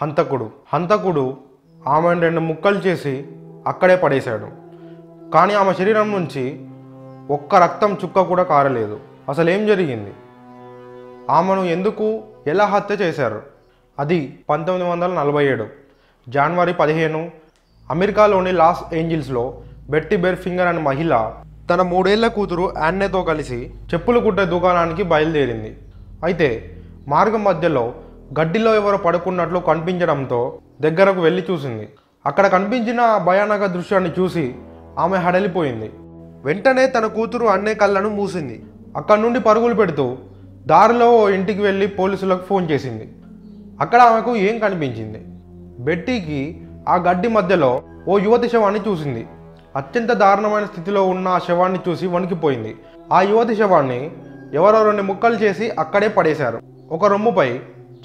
హంతకుడు హంతకుడు ఆమెను రెండు ముక్కలు చేసి అక్కడే పడేశాడు కానీ ఆమె శరీరం నుంచి ఒక్క రక్తం చుక్క కూడా కారలేదు అసలు ఏం జరిగింది ఆమెను ఎందుకు ఎలా హత్య చేశారు అది పంతొమ్మిది వందల నలభై ఏడు జనవరి పదిహేను అమెరికాలోని లాస్ ఏంజిల్స్లో బెట్టి బెర్ ఫింగర్ అనే మహిళ తన మూడేళ్ల కూతురు యాన్నేతో కలిసి చెప్పులు కుట్టే దుకాణానికి బయలుదేరింది అయితే మార్గం మధ్యలో గడ్డిలో ఎవరో పడుకున్నట్లు కనిపించడంతో దగ్గరకు వెళ్ళి చూసింది అక్కడ కనిపించిన భయానక దృశ్యాన్ని చూసి ఆమె హడలిపోయింది వెంటనే తన కూతురు అన్నే కళ్ళను మూసింది అక్కడి నుండి పరుగులు పెడుతూ దారిలో ఓ ఇంటికి వెళ్ళి పోలీసులకు ఫోన్ చేసింది అక్కడ ఆమెకు ఏం కనిపించింది బెట్టీకి ఆ గడ్డి మధ్యలో ఓ యువతి శవాన్ని చూసింది అత్యంత దారుణమైన స్థితిలో ఉన్న ఆ శవాన్ని చూసి వణికిపోయింది ఆ యువతి శవాన్ని ఎవరో రెండు ముక్కలు చేసి అక్కడే పడేశారు ఒక రొమ్ముపై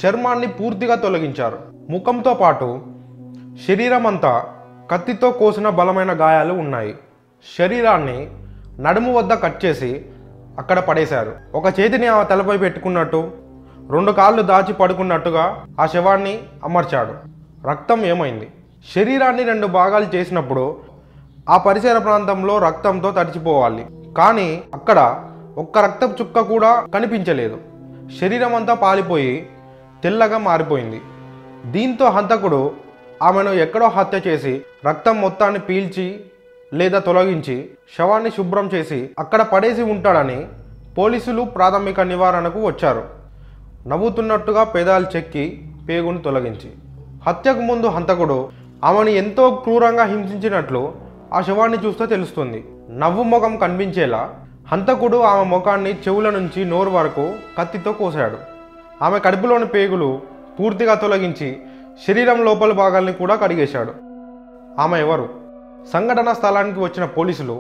చర్మాన్ని పూర్తిగా తొలగించారు ముఖంతో పాటు శరీరం అంతా కత్తితో కోసిన బలమైన గాయాలు ఉన్నాయి శరీరాన్ని నడుము వద్ద కట్ చేసి అక్కడ పడేశారు ఒక చేతిని ఆ తలపై పెట్టుకున్నట్టు రెండు కాళ్ళు దాచి పడుకున్నట్టుగా ఆ శవాన్ని అమర్చాడు రక్తం ఏమైంది శరీరాన్ని రెండు భాగాలు చేసినప్పుడు ఆ పరిసర ప్రాంతంలో రక్తంతో తడిచిపోవాలి కానీ అక్కడ ఒక్క రక్తపు చుక్క కూడా కనిపించలేదు శరీరం అంతా పాలిపోయి తెల్లగా మారిపోయింది దీంతో హంతకుడు ఆమెను ఎక్కడో హత్య చేసి రక్తం మొత్తాన్ని పీల్చి లేదా తొలగించి శవాన్ని శుభ్రం చేసి అక్కడ పడేసి ఉంటాడని పోలీసులు ప్రాథమిక నివారణకు వచ్చారు నవ్వుతున్నట్టుగా పేదాలు చెక్కి పేగును తొలగించి హత్యకు ముందు హంతకుడు ఆమెను ఎంతో క్రూరంగా హింసించినట్లు ఆ శవాన్ని చూస్తే తెలుస్తుంది నవ్వు ముఖం కనిపించేలా హంతకుడు ఆమె ముఖాన్ని చెవుల నుంచి నోరు వరకు కత్తితో కోశాడు ఆమె కడుపులోని పేగులు పూర్తిగా తొలగించి శరీరం లోపల భాగాల్ని కూడా కడిగేశాడు ఆమె ఎవరు సంఘటన స్థలానికి వచ్చిన పోలీసులు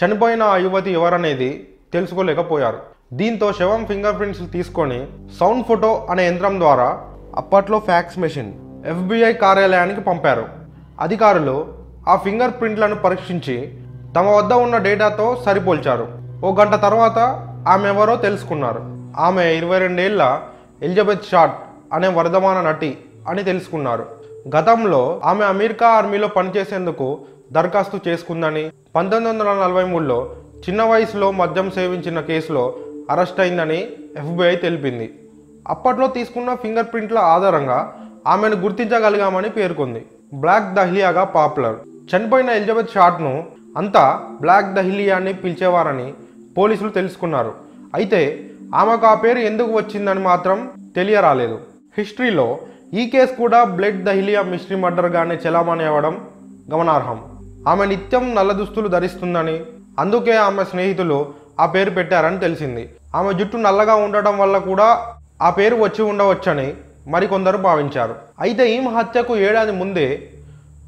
చనిపోయిన ఆ యువతి ఎవరనేది తెలుసుకోలేకపోయారు దీంతో శవం ఫింగర్ ప్రింట్స్ తీసుకొని సౌండ్ ఫోటో అనే యంత్రం ద్వారా అప్పట్లో ఫ్యాక్స్ మెషిన్ ఎఫ్బిఐ కార్యాలయానికి పంపారు అధికారులు ఆ ఫింగర్ ప్రింట్లను పరీక్షించి తమ వద్ద ఉన్న డేటాతో సరిపోల్చారు ఓ గంట తర్వాత ఆమె ఎవరో తెలుసుకున్నారు ఆమె ఇరవై రెండేళ్ల ఎలిజబెత్ షాట్ అనే వర్ధమాన నటి అని తెలుసుకున్నారు గతంలో ఆమె అమెరికా ఆర్మీలో పనిచేసేందుకు దరఖాస్తు చేసుకుందని పంతొమ్మిది వందల నలభై మూడులో చిన్న వయసులో మద్యం సేవించిన కేసులో అరెస్ట్ అయిందని ఎఫ్బిఐ తెలిపింది అప్పట్లో తీసుకున్న ఫింగర్ ప్రింట్ల ఆధారంగా ఆమెను గుర్తించగలిగామని పేర్కొంది బ్లాక్ దహ్లియాగా పాపులర్ చనిపోయిన ఎలిజబెత్ షాట్ను అంతా బ్లాక్ దహ్లియా అని పిలిచేవారని పోలీసులు తెలుసుకున్నారు అయితే ఆమెకు ఆ పేరు ఎందుకు వచ్చిందని మాత్రం తెలియరాలేదు హిస్టరీలో ఈ కేసు కూడా బ్లడ్ దహిలియా మిస్ట్రీ మర్డర్గానే చలామణి అవ్వడం గమనార్హం ఆమె నిత్యం నల్ల దుస్తులు ధరిస్తుందని అందుకే ఆమె స్నేహితులు ఆ పేరు పెట్టారని తెలిసింది ఆమె జుట్టు నల్లగా ఉండటం వల్ల కూడా ఆ పేరు వచ్చి ఉండవచ్చని మరికొందరు భావించారు అయితే ఈమె హత్యకు ఏడాది ముందే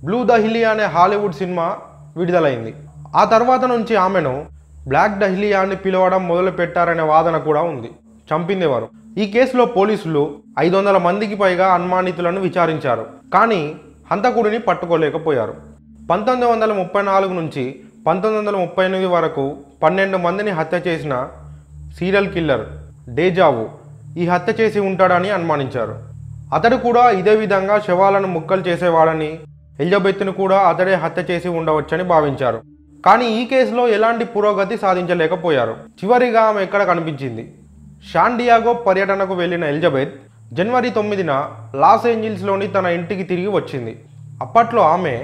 బ్లూ దహిలియా అనే హాలీవుడ్ సినిమా విడుదలైంది ఆ తర్వాత నుంచి ఆమెను బ్లాక్ డహ్లియా పిలవడం మొదలుపెట్టారనే వాదన కూడా ఉంది వారు ఈ కేసులో పోలీసులు ఐదు వందల మందికి పైగా అనుమానితులను విచారించారు కానీ హంతకుడిని పట్టుకోలేకపోయారు పంతొమ్మిది వందల ముప్పై నాలుగు నుంచి పంతొమ్మిది వందల ముప్పై ఎనిమిది వరకు పన్నెండు మందిని హత్య చేసిన సీరియల్ కిల్లర్ డేజావు ఈ హత్య చేసి ఉంటాడని అనుమానించారు అతడు కూడా ఇదే విధంగా శవాలను ముక్కలు చేసేవాడని ఎలిజబెత్ను కూడా అతడే హత్య చేసి ఉండవచ్చని భావించారు కానీ ఈ కేసులో ఎలాంటి పురోగతి సాధించలేకపోయారు చివరిగా ఆమె ఎక్కడ కనిపించింది షాండియాగో పర్యటనకు వెళ్లిన ఎలిజబెత్ జనవరి తొమ్మిదిన లాస్ ఏంజిల్స్లోని తన ఇంటికి తిరిగి వచ్చింది అప్పట్లో ఆమె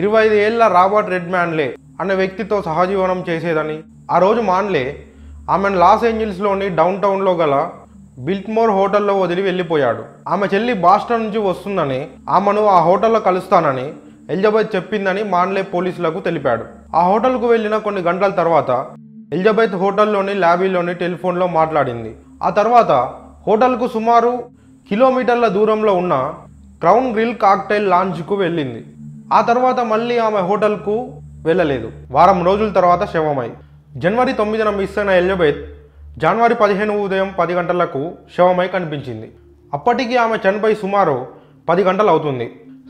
ఇరవై ఐదు ఏళ్ల రాబర్ట్ రెడ్ మ్యాన్లే అనే వ్యక్తితో సహజీవనం చేసేదని ఆ రోజు మాన్లే ఆమెను లాస్ ఏంజిల్స్లోని డౌన్ టౌన్లో గల బిల్ట్మోర్ హోటల్లో వదిలి వెళ్ళిపోయాడు ఆమె చెల్లి బాస్టన్ నుంచి వస్తుందని ఆమెను ఆ హోటల్లో కలుస్తానని ఎలిజబెత్ చెప్పిందని మాన్లే పోలీసులకు తెలిపాడు ఆ హోటల్కు వెళ్ళిన కొన్ని గంటల తర్వాత ఎలిజబెత్ హోటల్లోని ల్యాబీలోని టెలిఫోన్లో మాట్లాడింది ఆ తర్వాత హోటల్కు సుమారు కిలోమీటర్ల దూరంలో ఉన్న క్రౌన్ గ్రిల్ కాక్టైల్ లాంచ్కు వెళ్ళింది ఆ తర్వాత మళ్ళీ ఆమె హోటల్కు వెళ్ళలేదు వారం రోజుల తర్వాత శవమై జనవరి తొమ్మిదిన మిస్ అయిన ఎలిజబెత్ జనవరి పదిహేను ఉదయం పది గంటలకు శవమై కనిపించింది అప్పటికి ఆమె చనిపోయి సుమారు పది గంటలు అవుతుంది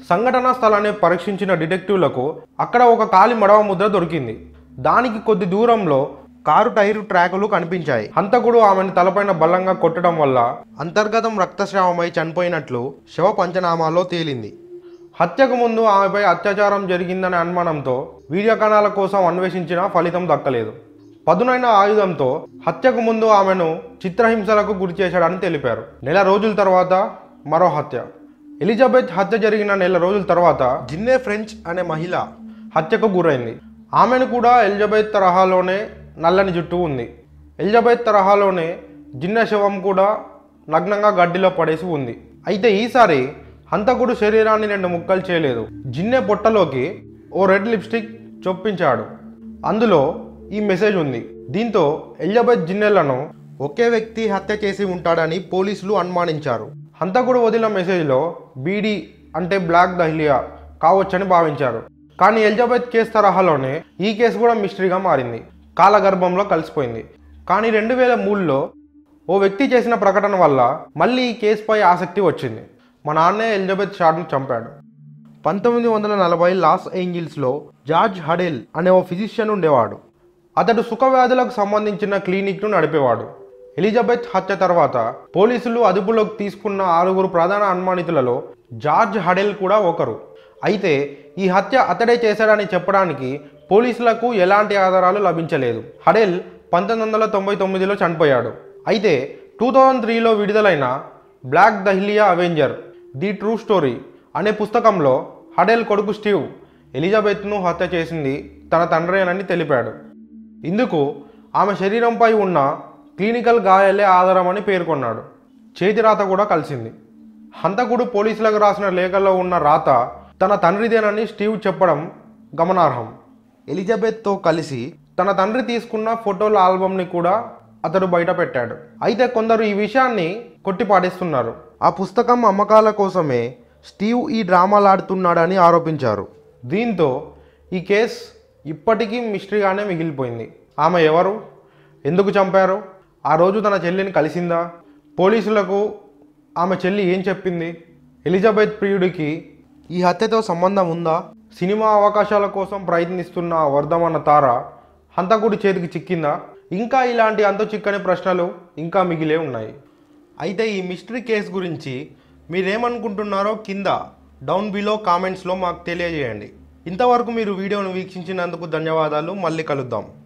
సంఘటనా స్థలాన్ని పరీక్షించిన డిటెక్టివ్లకు అక్కడ ఒక కాలి మడవ ముద్ర దొరికింది దానికి కొద్ది దూరంలో కారు టైరు ట్రాకులు కనిపించాయి హంతకుడు ఆమెను తలపైన బలంగా కొట్టడం వల్ల అంతర్గతం రక్తస్రావమై చనిపోయినట్లు శవ పంచనామాలో తేలింది హత్యకు ముందు ఆమెపై అత్యాచారం జరిగిందనే అనుమానంతో వీర్యకణాల కోసం అన్వేషించిన ఫలితం దక్కలేదు పదునైన ఆయుధంతో హత్యకు ముందు ఆమెను చిత్రహింసలకు గురి చేశాడని తెలిపారు నెల రోజుల తర్వాత మరో హత్య ఎలిజబెత్ హత్య జరిగిన నెల రోజుల తర్వాత జిన్నే ఫ్రెంచ్ అనే మహిళ హత్యకు గురైంది ఆమెను కూడా ఎలిజబెత్ తరహాలోనే నల్లని జుట్టు ఉంది ఎలిజబెత్ తరహాలోనే జిన్న శవం కూడా నగ్నంగా గడ్డిలో పడేసి ఉంది అయితే ఈసారి హంతకుడు శరీరాన్ని రెండు ముక్కలు చేయలేదు జిన్నె పొట్టలోకి ఓ రెడ్ లిప్స్టిక్ చొప్పించాడు అందులో ఈ మెసేజ్ ఉంది దీంతో ఎలిజబెత్ జిన్నెలను ఒకే వ్యక్తి హత్య చేసి ఉంటాడని పోలీసులు అనుమానించారు హంతకుడు వదిలిన మెసేజ్లో బీడీ అంటే బ్లాక్ దహ్లియా కావచ్చని భావించారు కానీ ఎలిజబెత్ కేసు తరహాలోనే ఈ కేసు కూడా మిస్టరీగా మారింది కాలగర్భంలో కలిసిపోయింది కానీ రెండు వేల మూడులో ఓ వ్యక్తి చేసిన ప్రకటన వల్ల మళ్ళీ ఈ కేసుపై ఆసక్తి వచ్చింది మా నాన్న ఎలిజబెత్ షాడ్ను చంపాడు పంతొమ్మిది వందల నలభై లాస్ ఏంజిల్స్లో జార్జ్ హడెల్ అనే ఓ ఫిజిషియన్ ఉండేవాడు అతడు సుఖవ్యాధులకు సంబంధించిన క్లినిక్ను నడిపేవాడు ఎలిజబెత్ హత్య తర్వాత పోలీసులు అదుపులోకి తీసుకున్న ఆరుగురు ప్రధాన అనుమానితులలో జార్జ్ హడెల్ కూడా ఒకరు అయితే ఈ హత్య అతడే చేశాడని చెప్పడానికి పోలీసులకు ఎలాంటి ఆధారాలు లభించలేదు హడెల్ పంతొమ్మిది వందల తొంభై తొమ్మిదిలో చనిపోయాడు అయితే టూ థౌజండ్ త్రీలో విడుదలైన Black Dahlia Avenger the true story అనే పుస్తకంలో హడెల్ కొడుకు స్టీవ్ ఎలిజబెత్ను హత్య చేసింది తన తండ్రేనని తెలిపాడు ఇందుకు ఆమె శరీరంపై ఉన్న క్లినికల్ గాయాలే ఆధారమని పేర్కొన్నాడు చేతి రాత కూడా కలిసింది హంతకుడు పోలీసులకు రాసిన లేఖల్లో ఉన్న రాత తన తండ్రిదేనని స్టీవ్ చెప్పడం గమనార్హం ఎలిజబెత్తో కలిసి తన తండ్రి తీసుకున్న ఫోటోల ఆల్బమ్ని కూడా అతడు బయట పెట్టాడు అయితే కొందరు ఈ విషయాన్ని కొట్టిపాడేస్తున్నారు ఆ పుస్తకం అమ్మకాల కోసమే స్టీవ్ ఈ డ్రామాలాడుతున్నాడని ఆరోపించారు దీంతో ఈ కేసు ఇప్పటికీ మిస్టరీగానే మిగిలిపోయింది ఆమె ఎవరు ఎందుకు చంపారు ఆ రోజు తన చెల్లిని కలిసిందా పోలీసులకు ఆమె చెల్లి ఏం చెప్పింది ఎలిజబెత్ ప్రియుడికి ఈ హత్యతో సంబంధం ఉందా సినిమా అవకాశాల కోసం ప్రయత్నిస్తున్న వర్ధమాన తార హంతకుడి చేతికి చిక్కిందా ఇంకా ఇలాంటి అంత చిక్కని ప్రశ్నలు ఇంకా మిగిలే ఉన్నాయి అయితే ఈ మిస్టరీ కేసు గురించి మీరేమనుకుంటున్నారో కింద డౌన్ బిలో కామెంట్స్లో మాకు తెలియజేయండి ఇంతవరకు మీరు వీడియోను వీక్షించినందుకు ధన్యవాదాలు మళ్ళీ కలుద్దాం